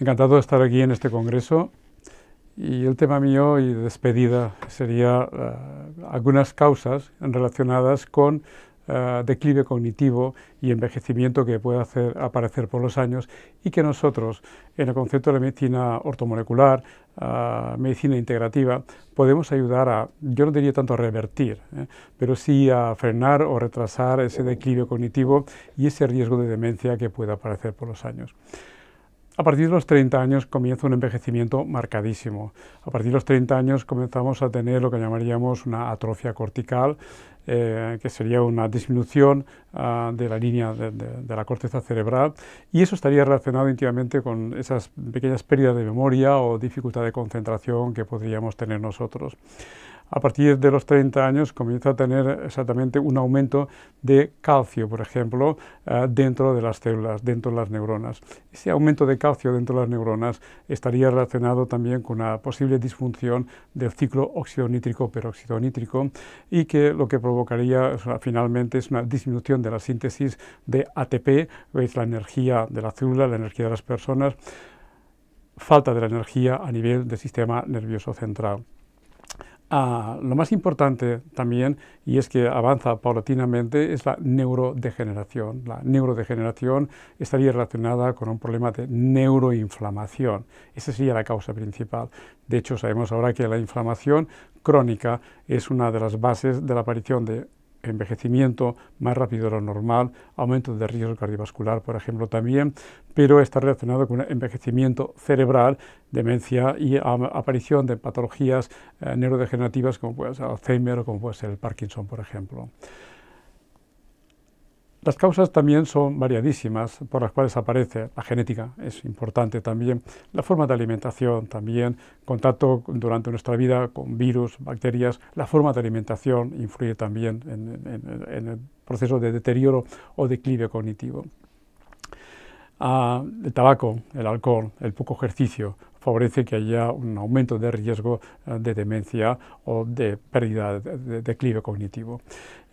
Encantado de estar aquí en este congreso y el tema mío y despedida sería eh, algunas causas relacionadas con eh, declive cognitivo y envejecimiento que puede hacer aparecer por los años y que nosotros en el concepto de la medicina ortomolecular, eh, medicina integrativa, podemos ayudar a, yo no diría tanto a revertir, pero sí a frenar o retrasar ese declive cognitivo y ese riesgo de demencia que pueda aparecer por los años. A partir de los 30 años comienza un envejecimiento marcadísimo. A partir de los 30 años comenzamos a tener lo que llamaríamos una atrofia cortical, eh, que sería una disminución ah, de la línea de, la corteza cerebral, y eso estaría relacionado íntimamente con esas pequeñas pérdidas de memoria o dificultad de concentración que podríamos tener nosotros a partir de los 30 años comienza a tener exactamente un aumento de calcio, por ejemplo, eh, dentro de las células, dentro de las neuronas. Ese aumento de calcio dentro de las neuronas estaría relacionado también con una posible disfunción del ciclo óxido nítrico peróxido nítrico y que lo que provocaría finalmente es una disminución de la síntesis de ATP, es la energía de la célula, la energía de las personas, falta de la energía a nivel del sistema nervioso central. Ah, lo más importante también, y es que avanza paulatinamente, es la neurodegeneración. La neurodegeneración estaría relacionada con un problema de neuroinflamación. Esa sería la causa principal. De hecho, sabemos ahora que la inflamación crónica es una de las bases de la aparición de envejecimiento más rápido de lo normal, aumento de riesgo cardiovascular, por ejemplo, también, pero está relacionado con envejecimiento cerebral, demencia y aparición de patologías eh, neurodegenerativas como puede ser Alzheimer o como puede ser el Parkinson, por ejemplo. Las causas también son variadísimas por las cuales aparece. La genética es importante también, la forma de alimentación también, contacto durante nuestra vida con virus, bacterias, la forma de alimentación influye también en, el proceso de deterioro o declive cognitivo. Ah, el tabaco, el alcohol, el poco ejercicio favorece que haya un aumento de riesgo ah, de demencia o de pérdida de declive cognitivo.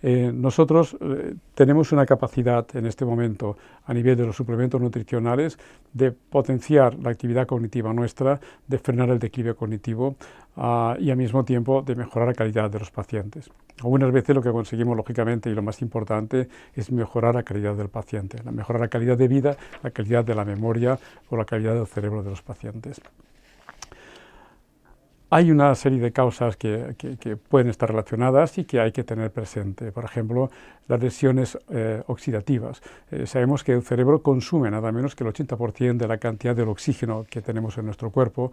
Eh, nosotros eh, tenemos una capacidad en este momento a nivel de los suplementos nutricionales de potenciar la actividad cognitiva nuestra, de frenar el declive cognitivo ah, y al mismo tiempo de mejorar la calidad de los pacientes. Algunas veces lo que conseguimos, lógicamente, y lo más importante, es mejorar la calidad del paciente, mejorar la calidad de vida, la calidad de la memoria o la calidad del cerebro de los pacientes. Hay una serie de causas que, pueden estar relacionadas y que hay que tener presente. Por ejemplo, las lesiones eh, oxidativas. Eh, sabemos que el cerebro consume nada menos que el 80% de la cantidad del oxígeno que tenemos en nuestro cuerpo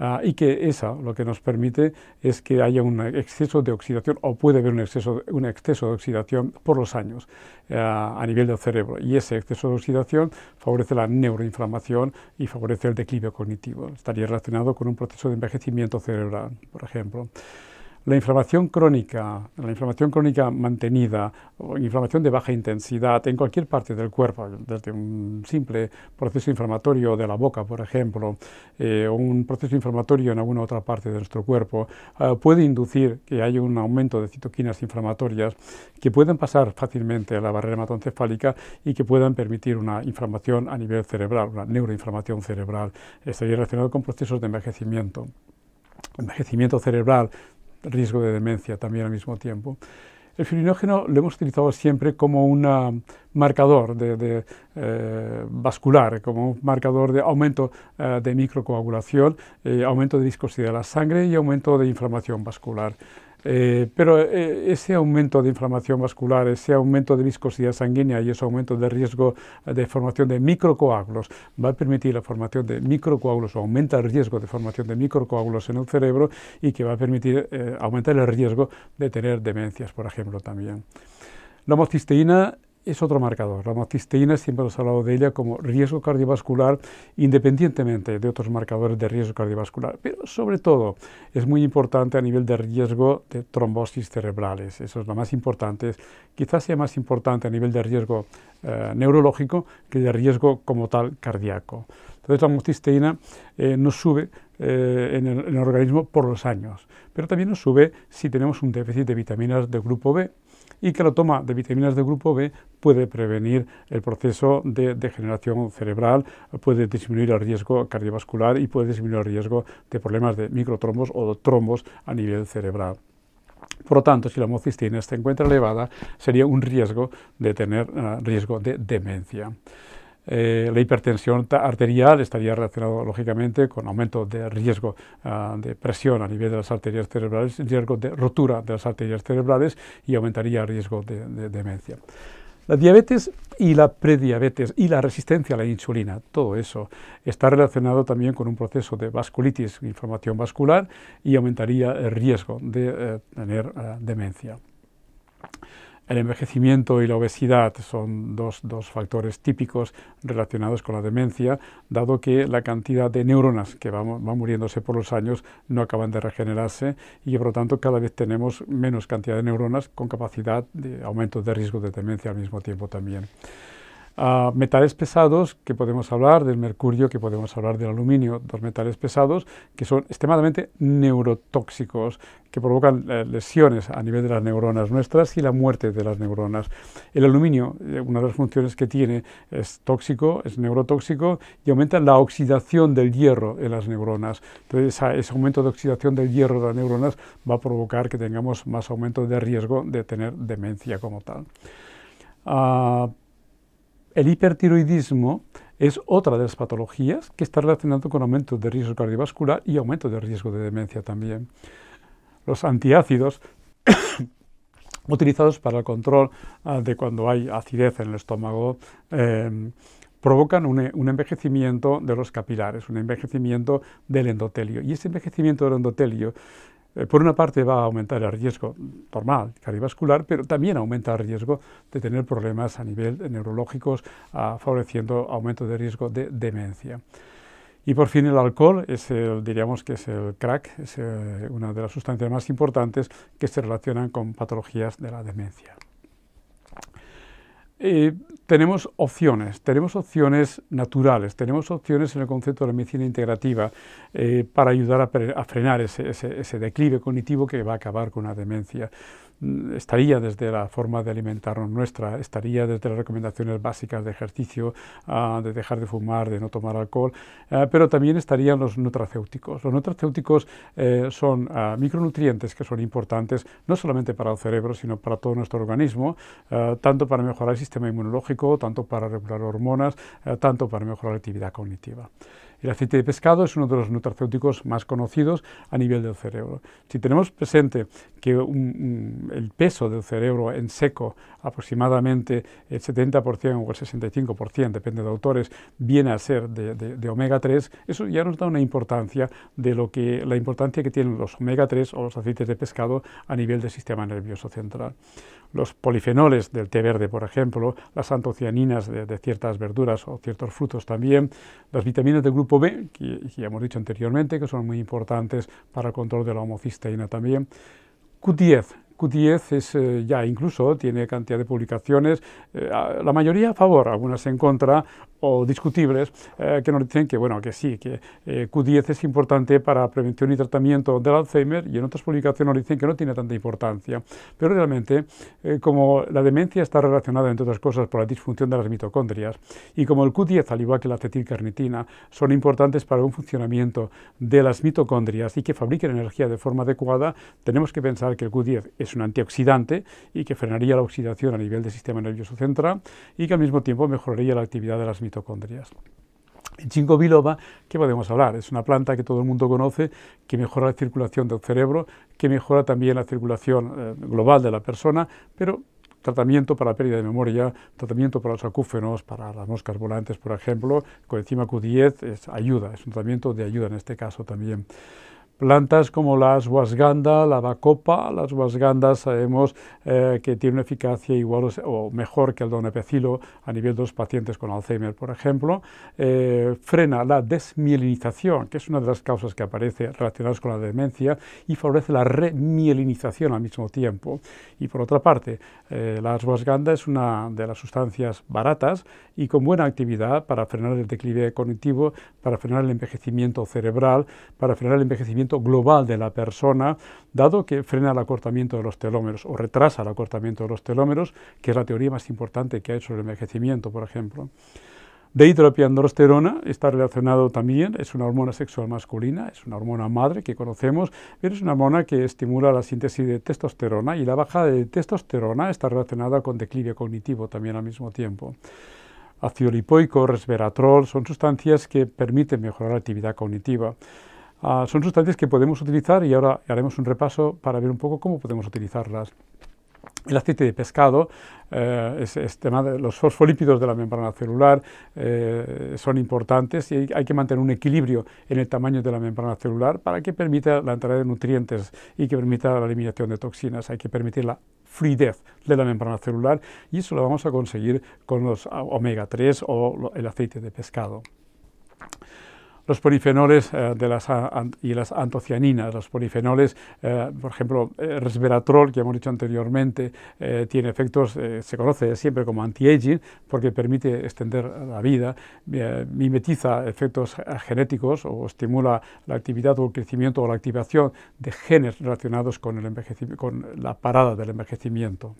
ah, y que esa lo que nos permite es que haya un exceso de oxidación o puede haber un exceso, un exceso de oxidación por los años ah, a nivel del cerebro y ese exceso de oxidación favorece la neuroinflamación y favorece el declive cognitivo. Estaría relacionado con un proceso de envejecimiento cerebral, por ejemplo. La inflamación crónica, la inflamación crónica mantenida, o inflamación de baja intensidad en cualquier parte del cuerpo, desde un simple proceso inflamatorio de la boca, por ejemplo, eh, o un proceso inflamatorio en alguna otra parte de nuestro cuerpo, eh, puede inducir que haya un aumento de citoquinas inflamatorias que pueden pasar fácilmente a la barrera hematoencefálica y que puedan permitir una inflamación a nivel cerebral, una neuroinflamación cerebral. Estaría relacionado con procesos de envejecimiento envejecimiento cerebral riesgo de demencia también al mismo tiempo. El fibrinógeno lo hemos utilizado siempre como un ah, marcador de, eh, vascular, como un marcador de aumento ah, de microcoagulación, eh, aumento de viscosidad de la sangre y aumento de inflamación vascular. Eh, pero eh, ese aumento de inflamación vascular, ese aumento de viscosidad sanguínea y ese aumento de riesgo de formación de microcoágulos va a permitir la formación de microcoágulos o aumenta el riesgo de formación de microcoágulos en el cerebro y que va a permitir eh, aumentar el riesgo de tener demencias, por ejemplo, también. La homocisteína es otro marcador. La homocisteína siempre hemos hablado de ella como riesgo cardiovascular, independientemente de otros marcadores de riesgo cardiovascular. Pero sobre todo es muy importante a nivel de riesgo de trombosis cerebrales. Eso es lo más importante. Quizás sea más importante a nivel de riesgo eh, neurológico que de riesgo como tal cardíaco. Entonces la homocisteína eh, nos sube eh, en el organismo por los años, pero también nos sube si tenemos un déficit de vitaminas del grupo B y que la toma de vitaminas del grupo B puede prevenir el proceso de degeneración cerebral, puede disminuir el riesgo cardiovascular y puede disminuir el riesgo de problemas de microtrombos o trombos a nivel cerebral. Por lo tanto, si la homocisteína se encuentra elevada, sería un riesgo de tener ah, riesgo de demencia. Eh, la hipertensión arterial estaría relacionada lógicamente con aumento de riesgo ah, de presión a nivel de las arterias cerebrales, riesgo de rotura de las arterias cerebrales y aumentaría el riesgo de, demencia. La diabetes y la prediabetes y la resistencia a la insulina, todo eso está relacionado también con un proceso de vasculitis, inflamación vascular y aumentaría el riesgo de eh, tener ah, demencia. El envejecimiento y la obesidad son dos, factores típicos relacionados con la demencia, dado que la cantidad de neuronas que van, muriéndose por los años no acaban de regenerarse y por lo tanto cada vez tenemos menos cantidad de neuronas con capacidad de aumento de riesgo de demencia al mismo tiempo también metales pesados que podemos hablar del mercurio, que podemos hablar del aluminio, dos metales pesados que son extremadamente neurotóxicos, que provocan eh, lesiones a nivel de las neuronas nuestras y la muerte de las neuronas. El aluminio, eh, una de las funciones que tiene, es tóxico, es neurotóxico y aumenta la oxidación del hierro en las neuronas. Entonces, ese aumento de oxidación del hierro de las neuronas va a provocar que tengamos más aumento de riesgo de tener demencia como tal. Ah, el hipertiroidismo es otra de las patologías que está relacionado con aumento de riesgo cardiovascular y aumento de riesgo de demencia también. Los antiácidos utilizados para el control ah, de cuando hay acidez en el estómago em, provocan un, un, envejecimiento de los capilares, un envejecimiento del endotelio. Y ese envejecimiento del endotelio eh, por una parte va a aumentar el riesgo normal cardiovascular, pero también aumenta el riesgo de tener problemas a nivel neurológicos, ah, favoreciendo aumento de riesgo de demencia. Y por fin el alcohol es diríamos que es el crack, es eh, una de las sustancias más importantes que se relacionan con patologías de la demencia. Eh, tenemos opciones, tenemos opciones naturales, tenemos opciones en el concepto de la medicina integrativa eh, para ayudar a, frenar ese, declive cognitivo que va a acabar con la demencia estaría desde la forma de alimentarnos nuestra, estaría desde las recomendaciones básicas de ejercicio, ah, de dejar de fumar, de no tomar alcohol, eh, pero también estarían los nutracéuticos. Los nutracéuticos eh, son ah, micronutrientes que son importantes no solamente para el cerebro, sino para todo nuestro organismo, eh, tanto para mejorar el sistema inmunológico, tanto para regular hormonas, tanto para mejorar la actividad cognitiva. El aceite de pescado es uno de los nutracéuticos más conocidos a nivel del cerebro. Si tenemos presente que el peso del cerebro en seco, aproximadamente el 70% o el 65%, depende de autores, viene a ser de, omega 3, eso ya nos da una importancia de lo que, la importancia que tienen los omega 3 o los aceites de pescado a nivel del sistema nervioso central los polifenoles del té verde, por ejemplo, las antocianinas de, ciertas verduras o ciertos frutos también, las vitaminas del grupo B, que, ya hemos dicho anteriormente, que son muy importantes para el control de la homocisteína también, Q10, Q10 es, eh, ya incluso tiene cantidad de publicaciones, eh, la mayoría a favor, algunas en contra, o discutibles eh, que nos dicen que bueno que sí que eh, Q10 es importante para prevención y tratamiento del Alzheimer y en otras publicaciones nos dicen que no tiene tanta importancia pero realmente eh, como la demencia está relacionada entre otras cosas por la disfunción de las mitocondrias y como el Q10 al igual que la acetilcarnitina son importantes para un funcionamiento de las mitocondrias y que fabriquen energía de forma adecuada tenemos que pensar que el Q10 es un antioxidante y que frenaría la oxidación a nivel del sistema nervioso central y que al mismo tiempo mejoraría la actividad de las mitocondrias mitocondrias. chingo biloba, ¿qué podemos hablar? Es una planta que todo el mundo conoce, que mejora la circulación del cerebro, que mejora también la circulación eh, global de la persona, pero tratamiento para la pérdida de memoria, tratamiento para los acúfenos, para las moscas volantes, por ejemplo, con encima Q10 es ayuda, es un tratamiento de ayuda en este caso también. Plantas como la wasganda, la bacopa, las wasgandas sabemos eh, que tiene una eficacia igual o, mejor que el donepecilo a nivel de los pacientes con Alzheimer, por ejemplo. Eh, frena la desmielinización, que es una de las causas que aparece relacionadas con la demencia, y favorece la remielinización al mismo tiempo. Y por otra parte, eh, la ashwagandha es una de las sustancias baratas y con buena actividad para frenar el declive cognitivo, para frenar el envejecimiento cerebral, para frenar el envejecimiento global de la persona, dado que frena el acortamiento de los telómeros o retrasa el acortamiento de los telómeros, que es la teoría más importante que hay sobre el envejecimiento, por ejemplo. Dehidropiandrosterona está relacionado también, es una hormona sexual masculina, es una hormona madre que conocemos, pero es una hormona que estimula la síntesis de testosterona y la baja de testosterona está relacionada con declive cognitivo también al mismo tiempo. Ácido resveratrol son sustancias que permiten mejorar la actividad cognitiva. Ah, son sustancias que podemos utilizar y ahora haremos un repaso para ver un poco cómo podemos utilizarlas. El aceite de pescado, eh, tema de los fosfolípidos de la membrana celular eh, son importantes y hay, que mantener un equilibrio en el tamaño de la membrana celular para que permita la entrada de nutrientes y que permita la eliminación de toxinas. Hay que permitir la fluidez de la membrana celular y eso lo vamos a conseguir con los omega 3 o el aceite de pescado los polifenoles eh, y las antocianinas. Los polifenoles, eh, por ejemplo, eh, resveratrol, que hemos dicho anteriormente, tiene efectos, se conoce siempre como anti-aging, porque permite extender la vida, mimetiza efectos genéticos o estimula la actividad o el crecimiento o la activación de genes relacionados con, el envejecimiento, con la parada del envejecimiento.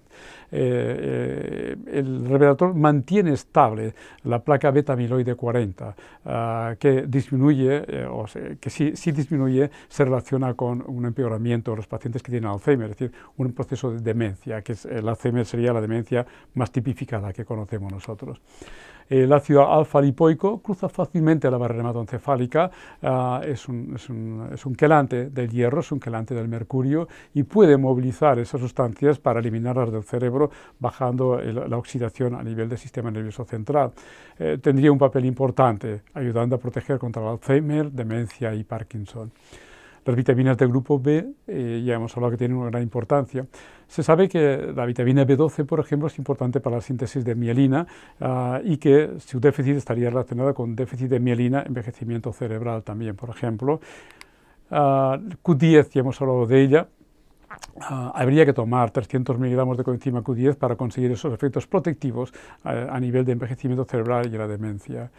el resveratrol mantiene estable la placa beta-amiloide 40, ah, que disminuye disminuye, eh, o que si disminuye, se relaciona con un empeoramiento de los pacientes que tienen Alzheimer, es decir, un proceso de demencia, que es, el Alzheimer sería la demencia más tipificada que conocemos nosotros. El eh, ácido alfa-lipoico cruza fácilmente la barrera hematoencefálica, ah, es, un, quelante del hierro, es un quelante del mercurio y puede movilizar esas sustancias para eliminarlas del cerebro, bajando la oxidación a nivel del sistema nervioso central. Eh, tendría un papel importante, ayudando a proteger contra el Alzheimer, demencia y Parkinson. Las vitaminas del grupo B, eh, ya hemos hablado que tienen una gran importancia. Se sabe que la vitamina B12, por ejemplo, es importante para la síntesis de mielina ah, y que su déficit estaría relacionado con déficit de mielina, envejecimiento cerebral también, por ejemplo. Ah, Q10, ya hemos hablado de ella, ah, habría que tomar 300 miligramos de coenzima Q10 para conseguir esos efectos protectivos a nivel de envejecimiento cerebral y la demencia.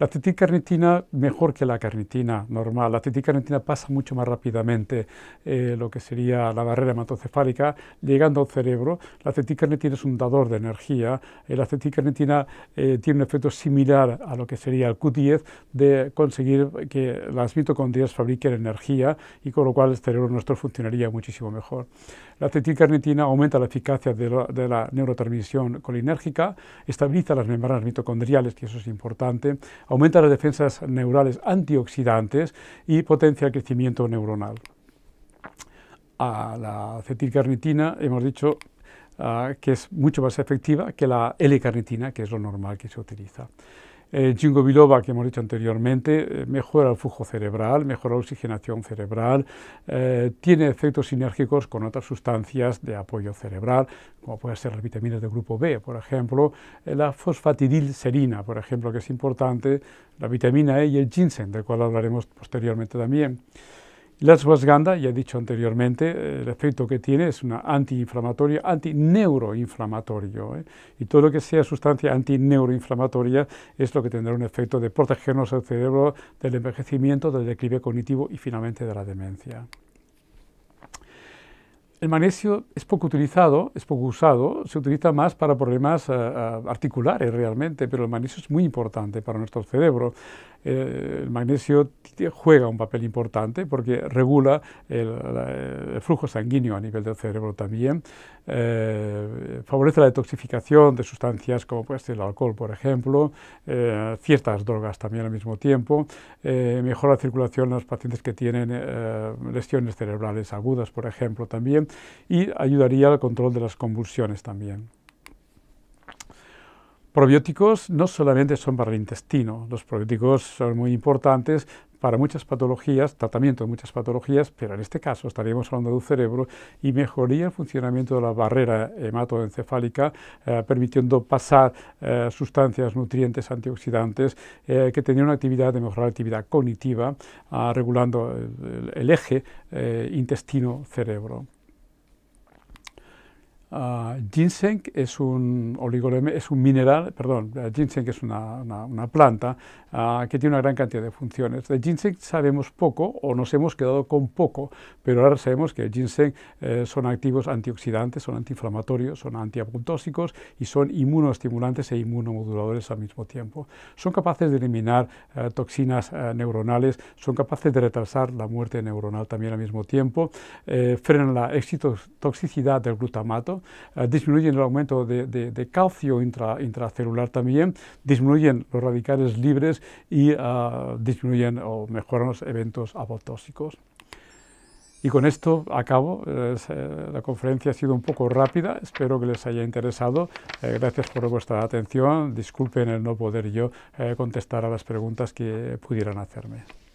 La acetilcarnitina, mejor que la carnitina normal. La acetilcarnitina pasa mucho más rápidamente eh, lo que sería la barrera hematocefálica, llegando al cerebro. La acetilcarnitina es un dador de energía. Eh, la acetilcarnitina eh, tiene un efecto similar a lo que sería el Q10 de conseguir que las mitocondrias fabriquen energía y con lo cual el cerebro nuestro funcionaría muchísimo mejor. La acetilcarnitina aumenta la eficacia de la neurotransmisión colinérgica, estabiliza las membranas mitocondriales, que eso es importante, aumenta las defensas neurales antioxidantes y potencia el crecimiento neuronal. A la acetilcarnitina, hemos dicho ah, que es mucho más efectiva que la L-carnitina, que es lo normal que se utiliza. El eh, Jingo biloba, que hemos dicho anteriormente, eh, mejora el flujo cerebral, mejora la oxigenación cerebral, eh, tiene efectos sinérgicos con otras sustancias de apoyo cerebral, como pueden ser las vitaminas del grupo B, por ejemplo, la fosfatidilserina, por ejemplo, que es importante, la vitamina E y el ginseng, del cual hablaremos posteriormente también. La ashwagandha, ya he dicho anteriormente, eh, el efecto que tiene es una antiinflamatorio, antineuroinflamatorio. ¿eh? Y todo lo que sea sustancia antineuroinflamatoria es lo que tendrá un efecto de protegernos el cerebro del envejecimiento, del declive cognitivo y finalmente de la demencia. El magnesio es poco utilizado, es poco usado, se utiliza más para problemas eh, articulares realmente, pero el magnesio es muy importante para nuestro cerebro. Eh, el magnesio juega un papel importante porque regula el, flujo sanguíneo a nivel del cerebro también, eh, favorece la detoxificación de sustancias como puede el alcohol, por ejemplo, eh, ciertas drogas también al mismo tiempo, mejora la circulación en los pacientes que tienen lesiones cerebrales agudas, por ejemplo, también, y ayudaría al control de las convulsiones también. Probióticos no solamente son para el intestino, los probióticos son muy importantes para muchas patologías, tratamiento de muchas patologías, pero en este caso estaríamos hablando del cerebro y mejoría el funcionamiento de la barrera hematoencefálica, eh, permitiendo pasar eh, sustancias, nutrientes, antioxidantes, eh, que tenían una actividad de mejorar la actividad cognitiva, ah, regulando el eje intestino-cerebro. Ah, ginseng es un, es un mineral, perdón, eh, ginseng es una, planta ah, que tiene una gran cantidad de funciones. De ginseng sabemos poco o nos hemos quedado con poco, pero ahora sabemos que el ginseng eh, son activos antioxidantes, son antiinflamatorios, son antiapuntóxicos y son inmunoestimulantes e inmunomoduladores al mismo tiempo. Son capaces de eliminar eh, toxinas neuronales, son capaces de retrasar la muerte neuronal también al mismo tiempo, frenan la exitotoxicidad del glutamato, eh, disminuyen el aumento de, calcio intracelular también, disminuyen los radicales libres y eh, disminuyen o mejoran los eventos apotóxicos. Y con esto acabo. Eh, la conferencia ha sido un poco rápida, espero que les haya interesado. gracias por vuestra atención. Disculpen el no poder yo contestar a las preguntas que pudieran hacerme.